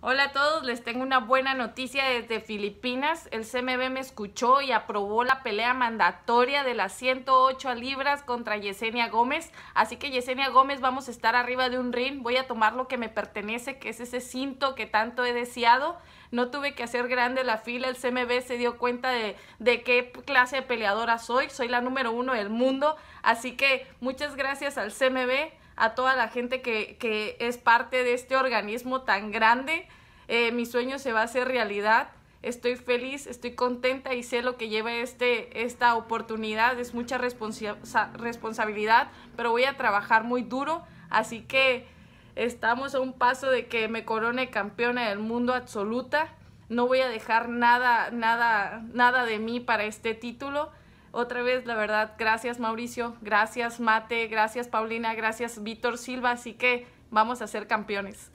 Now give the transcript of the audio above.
Hola a todos, les tengo una buena noticia desde Filipinas. El CMB me escuchó y aprobó la pelea mandatoria de las 108 libras contra Yesenia Gómez. Así que Yesenia Gómez vamos a estar arriba de un ring. Voy a tomar lo que me pertenece, que es ese cinto que tanto he deseado. No tuve que hacer grande la fila. El CMB se dio cuenta de, de qué clase de peleadora soy. Soy la número uno del mundo. Así que muchas gracias al CMB a toda la gente que, que es parte de este organismo tan grande. Eh, mi sueño se va a hacer realidad. Estoy feliz, estoy contenta y sé lo que lleva este, esta oportunidad. Es mucha responsabilidad, pero voy a trabajar muy duro. Así que estamos a un paso de que me corone campeona del mundo absoluta. No voy a dejar nada, nada, nada de mí para este título. Otra vez, la verdad, gracias Mauricio, gracias Mate, gracias Paulina, gracias Víctor Silva, así que vamos a ser campeones.